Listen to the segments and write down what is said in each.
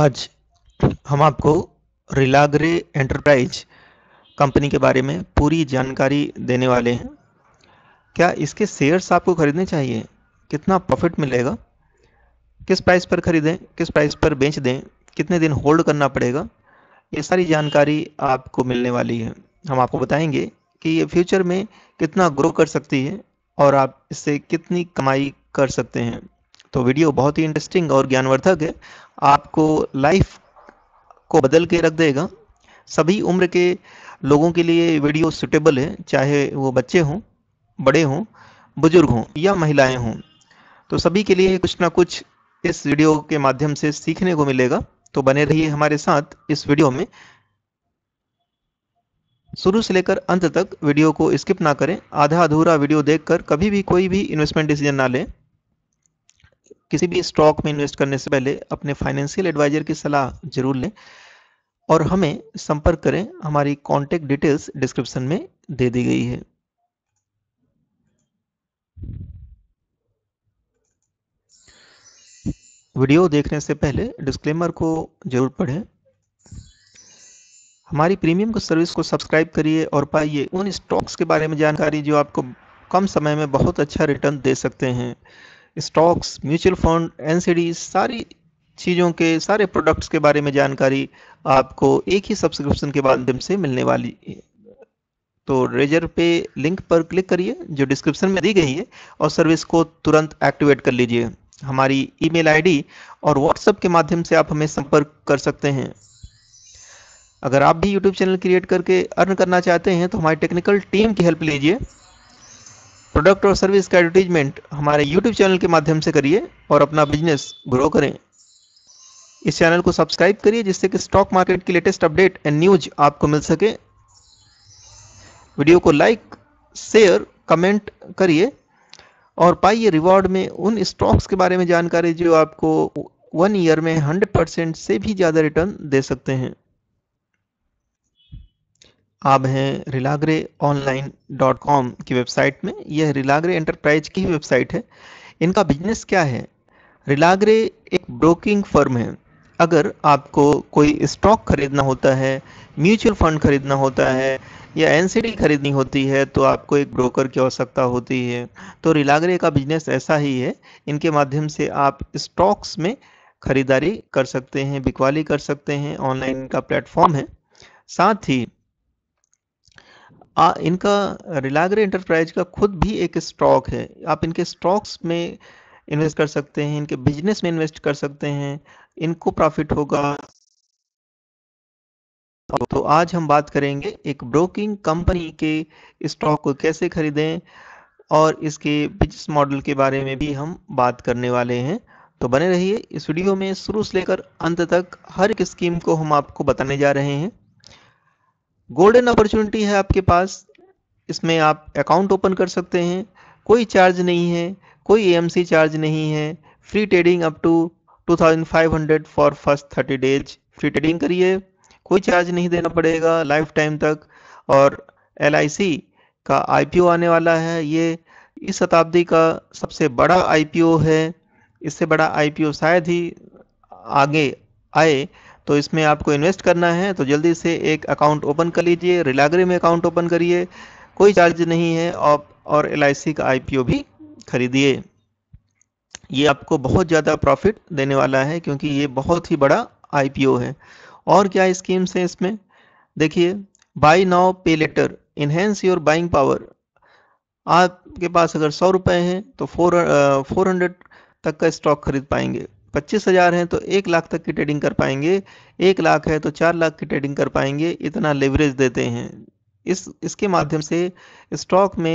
आज हम आपको रिलाग्रे एंटरप्राइज कंपनी के बारे में पूरी जानकारी देने वाले हैं क्या इसके शेयर्स आपको खरीदने चाहिए कितना प्रॉफिट मिलेगा किस प्राइस पर खरीदें किस प्राइस पर बेच दें कितने दिन होल्ड करना पड़ेगा ये सारी जानकारी आपको मिलने वाली है हम आपको बताएंगे कि ये फ्यूचर में कितना ग्रो कर सकती है और आप इससे कितनी कमाई कर सकते हैं तो वीडियो बहुत ही इंटरेस्टिंग और ज्ञानवर्धक है आपको लाइफ को बदल के रख देगा सभी उम्र के लोगों के लिए वीडियो सुटेबल है चाहे वो बच्चे हों बड़े हों बुजुर्ग हों या महिलाएं हों तो सभी के लिए कुछ ना कुछ इस वीडियो के माध्यम से सीखने को मिलेगा तो बने रहिए हमारे साथ इस वीडियो में शुरू से लेकर अंत तक वीडियो को स्किप ना करें आधा अधूरा वीडियो देखकर कभी भी कोई भी इन्वेस्टमेंट डिसीजन ना लें किसी भी स्टॉक में इन्वेस्ट करने से पहले अपने फाइनेंशियल एडवाइजर की सलाह जरूर लें और हमें संपर्क करें हमारी कॉन्टेक्ट डिटेल्स डिस्क्रिप्शन में दे दी गई है वीडियो देखने से पहले डिस्क्लेमर को जरूर पढ़ें हमारी प्रीमियम को सर्विस को सब्सक्राइब करिए और पाइए उन स्टॉक्स के बारे में जानकारी जो आपको कम समय में बहुत अच्छा रिटर्न दे सकते हैं स्टॉक्स म्यूचुअल फंड एन सारी चीज़ों के सारे प्रोडक्ट्स के बारे में जानकारी आपको एक ही सब्सक्रिप्शन के माध्यम से मिलने वाली है तो रेजर पे लिंक पर क्लिक करिए जो डिस्क्रिप्शन में दी गई है और सर्विस को तुरंत एक्टिवेट कर लीजिए हमारी ईमेल आईडी और व्हाट्सएप के माध्यम से आप हमें संपर्क कर सकते हैं अगर आप भी यूट्यूब चैनल क्रिएट करके अर्न करना चाहते हैं तो हमारी टेक्निकल टीम की हेल्प लीजिए प्रोडक्ट और सर्विस का एडवर्टीजमेंट हमारे यूट्यूब चैनल के माध्यम से करिए और अपना बिजनेस ग्रो करें इस चैनल को सब्सक्राइब करिए जिससे कि स्टॉक मार्केट की लेटेस्ट अपडेट एंड न्यूज आपको मिल सके वीडियो को लाइक शेयर कमेंट करिए और पाइए रिवॉर्ड में उन स्टॉक्स के बारे में जानकारी जो आपको वन ईयर में हंड्रेड परसेंट से भी ज़्यादा रिटर्न दे सकते हैं आप हैं रिलागरे ऑनलाइन डॉट कॉम की वेबसाइट में यह रिलागरे एंटरप्राइज की वेबसाइट है इनका बिजनेस क्या है रिलागरे एक ब्रोकिंग फर्म है अगर आपको कोई स्टॉक खरीदना होता है म्यूचुअल फंड खरीदना होता है या एन खरीदनी होती है तो आपको एक ब्रोकर की आवश्यकता होती है तो रिलागरे का बिजनेस ऐसा ही है इनके माध्यम से आप स्टॉक्स में खरीदारी कर सकते हैं बिकवाली कर सकते हैं ऑनलाइन का प्लेटफॉर्म है साथ ही आ, इनका रिलाग्रे इंटरप्राइज का खुद भी एक स्टॉक है आप इनके स्टॉक्स में इन्वेस्ट कर सकते हैं इनके बिजनेस में इन्वेस्ट कर सकते हैं इनको प्रॉफिट होगा तो आज हम बात करेंगे एक ब्रोकिंग कंपनी के स्टॉक को कैसे खरीदें और इसके बिजनेस मॉडल के बारे में भी हम बात करने वाले हैं तो बने रहिए इस वीडियो में शुरू से लेकर अंत तक हर एक स्कीम को हम आपको बताने जा रहे हैं गोल्डन अपॉर्चुनिटी है आपके पास इसमें आप अकाउंट ओपन कर सकते हैं कोई चार्ज नहीं है कोई एएमसी चार्ज नहीं है free trading up to 2500 for first 30 days free trading करिए कोई चार्ज नहीं देना पड़ेगा लाइफ टाइम तक और एल का आई आने वाला है ये इस शताब्दी का सबसे बड़ा आई है इससे बड़ा आई शायद ही आगे आए तो इसमें आपको इन्वेस्ट करना है तो जल्दी से एक अकाउंट ओपन कर लीजिए रिलागरी में अकाउंट ओपन करिए कोई चार्ज नहीं है आप और एल का आई भी खरीदिए ये आपको बहुत ज़्यादा प्रॉफिट देने वाला है क्योंकि ये बहुत ही बड़ा आई है और क्या स्कीम्स हैं इसमें देखिए buy now pay later enhance your buying power आपके पास अगर सौ रुपए हैं तो फोर फोर हंड्रेड तक का स्टॉक खरीद पाएंगे पच्चीस हज़ार हैं तो एक लाख तक की ट्रेडिंग कर पाएंगे एक लाख है तो चार लाख की ट्रेडिंग कर पाएंगे इतना लेवरेज देते हैं इस इसके माध्यम से स्टॉक में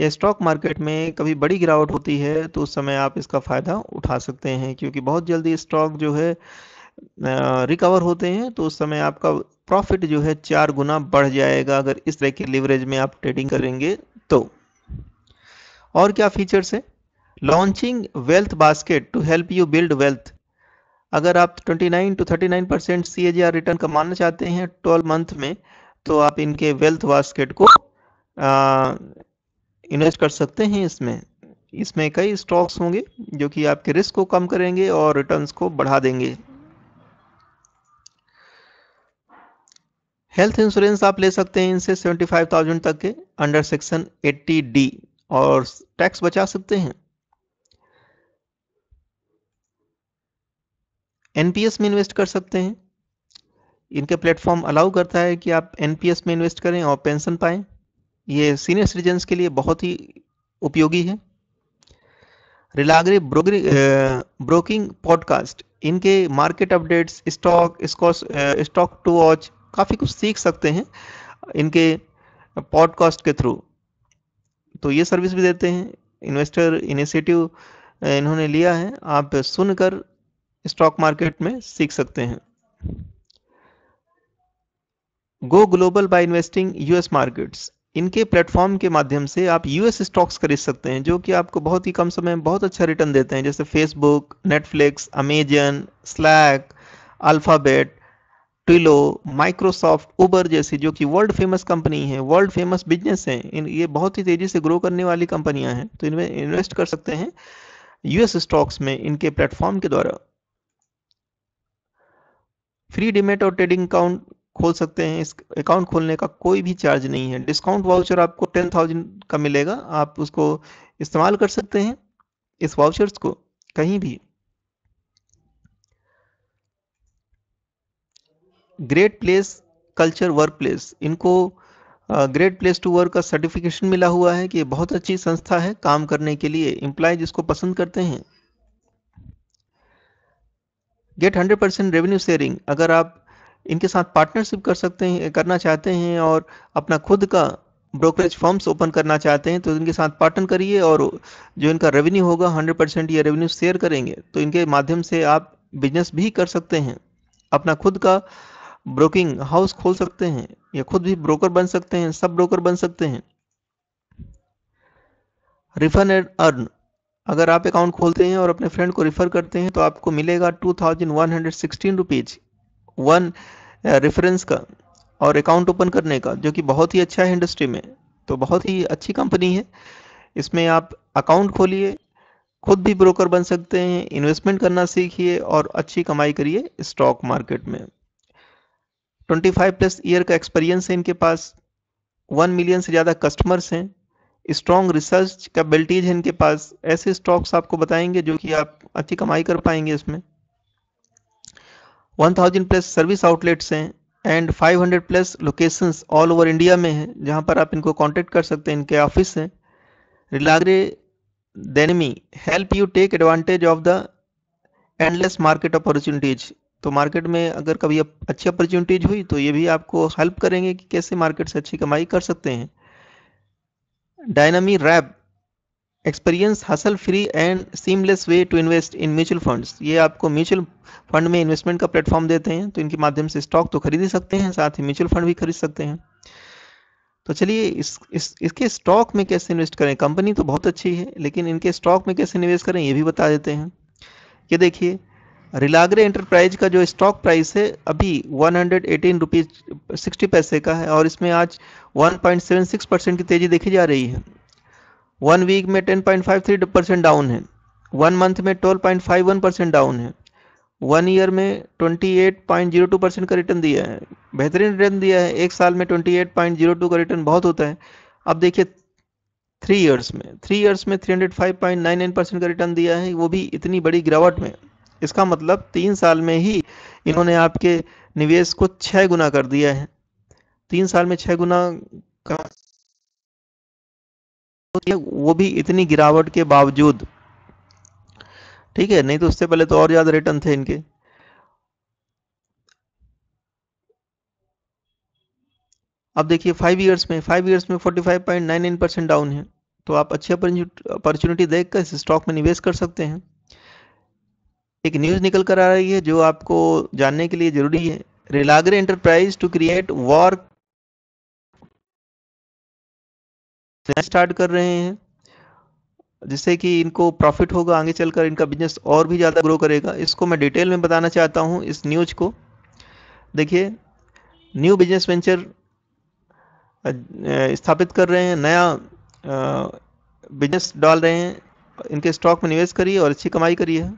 या स्टॉक मार्केट में कभी बड़ी गिरावट होती है तो उस समय आप इसका फ़ायदा उठा सकते हैं क्योंकि बहुत जल्दी स्टॉक जो है रिकवर होते हैं तो उस समय आपका प्रॉफिट जो है चार गुना बढ़ जाएगा अगर इस तरह के लिवरेज में आप ट्रेडिंग करेंगे तो और क्या फीचर्स है launching wealth basket to help you build wealth अगर आप 29 टू 39 परसेंट सी रिटर्न कमाना चाहते हैं 12 मंथ में तो आप इनके वेल्थ बास्केट को इन्वेस्ट कर सकते हैं इसमें इसमें कई स्टॉक्स होंगे जो कि आपके रिस्क को कम करेंगे और रिटर्न्स को बढ़ा देंगे हेल्थ इंश्योरेंस आप ले सकते हैं इनसे 75,000 तक के अंडर सेक्शन 80 डी और टैक्स बचा सकते हैं एनपीएस में इन्वेस्ट कर सकते हैं इनके प्लेटफॉर्म अलाउ करता है कि आप एनपीएस में इन्वेस्ट करें और पेंशन पाएं ये सीनियर सिटीजन के लिए बहुत ही उपयोगी है रिलागरी ब्रोकिंग पॉडकास्ट इनके market updates stock stock to watch काफ़ी कुछ सीख सकते हैं इनके पॉडकास्ट के थ्रू तो ये सर्विस भी देते हैं इन्वेस्टर इनिशिएटिव इन्होंने लिया है आप सुनकर स्टॉक मार्केट में सीख सकते हैं go global by investing US markets इनके प्लेटफॉर्म के माध्यम से आप यूएस स्टॉक्स खरीद सकते हैं जो कि आपको बहुत ही कम समय में बहुत अच्छा रिटर्न देते हैं जैसे Facebook Netflix Amazon Slack Alphabet टिलो माइक्रोसॉफ्ट उबर जैसी जो कि वर्ल्ड फेमस कंपनी है वर्ल्ड फेमस बिजनेस है इन ये बहुत ही तेज़ी से ग्रो करने वाली कंपनियां हैं तो इनमें इन्वेस्ट कर सकते हैं यूएस स्टॉक्स में इनके प्लेटफॉर्म के द्वारा फ्री डिमेट और ट्रेडिंग अकाउंट खोल सकते हैं इस अकाउंट खोलने का कोई भी चार्ज नहीं है डिस्काउंट वाउचर आपको टेन थाउजेंड का मिलेगा आप उसको इस्तेमाल कर सकते हैं इस वाउचर्स को कहीं भी great place culture work place इनको ग्रेट प्लेस टू वर्क का सर्टिफिकेशन मिला हुआ है कि बहुत अच्छी संस्था है काम करने के लिए एम्प्लॉयज इसको पसंद करते हैं get hundred percent revenue sharing अगर आप इनके साथ पार्टनरशिप कर सकते हैं करना चाहते हैं और अपना खुद का ब्रोकरेज फर्म्स ओपन करना चाहते हैं तो इनके साथ पार्टनर करिए और जो इनका रेवेन्यू होगा हंड्रेड परसेंट ये रेवेन्यू शेयर करेंगे तो इनके माध्यम से आप बिजनेस भी कर सकते हैं अपना खुद का ब्रोकिंग हाउस खोल सकते हैं या खुद भी ब्रोकर बन सकते हैं सब ब्रोकर बन सकते हैं रिफंड एंड अर्न अगर आप अकाउंट खोलते हैं और अपने फ्रेंड को रेफर करते हैं तो आपको मिलेगा two thousand one hundred sixteen rupees one reference का और अकाउंट ओपन करने का जो कि बहुत ही अच्छा है इंडस्ट्री में तो बहुत ही अच्छी कंपनी है इसमें आप अकाउंट खोलिए खुद भी ब्रोकर बन सकते हैं इन्वेस्टमेंट करना सीखिए और अच्छी कमाई करिए स्टॉक मार्केट में 25 प्लस ईयर का एक्सपीरियंस है इनके पास 1 मिलियन से ज़्यादा कस्टमर्स हैं स्ट्रॉन्ग रिसर्च कैपेबिलिटीज है इनके पास ऐसे स्टॉक्स आपको बताएंगे जो कि आप अच्छी कमाई कर पाएंगे इसमें 1000 प्लस सर्विस आउटलेट्स हैं and 500 plus locations all over India में हैं जहां पर आप इनको कांटेक्ट कर सकते हैं इनके ऑफिस हैं Religare Dynami help you take advantage of the endless market opportunities तो मार्केट में अगर कभी अच्छी अपॉर्चुनिटीज हुई तो ये भी आपको हेल्प करेंगे कि कैसे मार्केट से अच्छी कमाई कर सकते हैं डायनामी रैप एक्सपीरियंस हासिल free and seamless way to invest in mutual funds ये आपको म्यूचुअल फंड में इन्वेस्टमेंट का प्लेटफॉर्म देते हैं तो इनके माध्यम से स्टॉक तो खरीद ही सकते हैं साथ ही म्यूचुअल फंड भी खरीद सकते हैं तो चलिए इस, इस इसके स्टॉक में कैसे इन्वेस्ट करें कंपनी तो बहुत अच्छी है लेकिन इनके स्टॉक में कैसे निवेश करें ये भी बता देते हैं ये देखिए रिलागरे इंटरप्राइज का जो स्टॉक प्राइस है अभी one hundred eighteen rupees sixty पैसे का है और इसमें आज one point seven six percent की तेज़ी देखी जा रही है वन वीक में ten point five three percent down है वन मंथ में twelve point five one percent down है वन ईयर में twenty eight point zero two percent का रिटर्न दिया है बेहतरीन रिटर्न दिया है एक साल में twenty eight point zero to का रिटर्न बहुत होता है अब देखिए थ्री ईयर्स में थ्री ईयर्स में three hundred five point nine nine percent का रिटर्न दिया है वो भी इतनी बड़ी गिरावट में इसका मतलब तीन साल में ही इन्होंने आपके निवेश को छः गुना कर दिया है तीन साल में छः गुना का वो भी इतनी गिरावट के बावजूद ठीक है नहीं तो उससे पहले तो और ज्यादा रिटर्न थे इनके अब देखिए फाइव इयर्स में फाइव इयर्स में forty five point nine nine percent down है तो आप अच्छी अपॉर्चुनिटी देखकर इस स्टॉक में निवेश कर सकते हैं एक न्यूज निकल कर आ रही है जो आपको जानने के लिए जरूरी है रिलागरे एंटरप्राइज टू क्रिएट वॉर स्टार्ट कर रहे हैं जिससे कि इनको प्रॉफिट होगा आगे चलकर इनका बिजनेस और भी ज़्यादा ग्रो करेगा इसको मैं डिटेल में बताना चाहता हूँ इस न्यूज़ को देखिए न्यू बिजनेस वेंचर स्थापित कर रहे हैं नया बिजनेस डाल रहे हैं इनके स्टॉक में निवेश करिए और अच्छी कमाई करिए